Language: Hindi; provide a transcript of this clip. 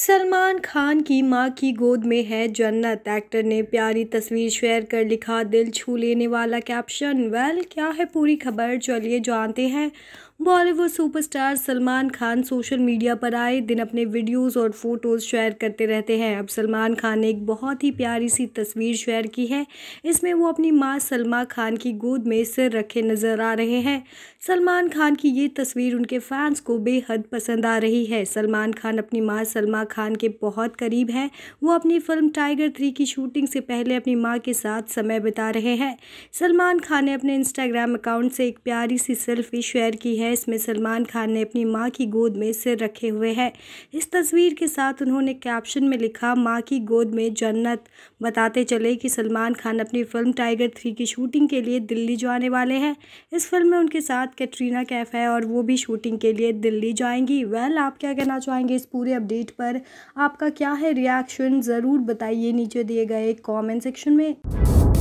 सलमान खान की मां की गोद में है जन्नत एक्टर ने प्यारी तस्वीर शेयर कर लिखा दिल छू लेने वाला कैप्शन वेल क्या है पूरी खबर चलिए जानते हैं Bollywood superstar Salman Khan social media पर आए दिन अपने वीडियोस और फोटोज़ शेयर करते रहते हैं अब सलमान खान ने एक बहुत ही प्यारी सी तस्वीर शेयर की है इसमें वो अपनी माँ सलमा खान की गोद में सिर रखे नज़र आ रहे हैं सलमान खान की ये तस्वीर उनके फैंस को बेहद पसंद आ रही है सलमान खान अपनी माँ सलमा खान के बहुत करीब हैं वो अपनी फिल्म टाइगर थ्री की शूटिंग से पहले अपनी माँ के साथ समय बिता रहे हैं सलमान खान ने अपने इंस्टाग्राम अकाउंट से एक प्यारी सी सेल्फी शेयर की है इसमें सलमान खान ने अपनी माँ की गोद में सिर रखे हुए हैं इस तस्वीर के साथ उन्होंने कैप्शन में लिखा माँ की गोद में जन्नत बताते चले कि सलमान खान अपनी फिल्म टाइगर थ्री की शूटिंग के लिए दिल्ली जाने वाले हैं इस फिल्म में उनके साथ कैटरीना कैफ है और वो भी शूटिंग के लिए दिल्ली जाएंगी वेल आप क्या कहना चाहेंगे इस पूरे अपडेट पर आपका क्या है रिएक्शन ज़रूर बताइए नीचे दिए गए कॉमेंट सेक्शन में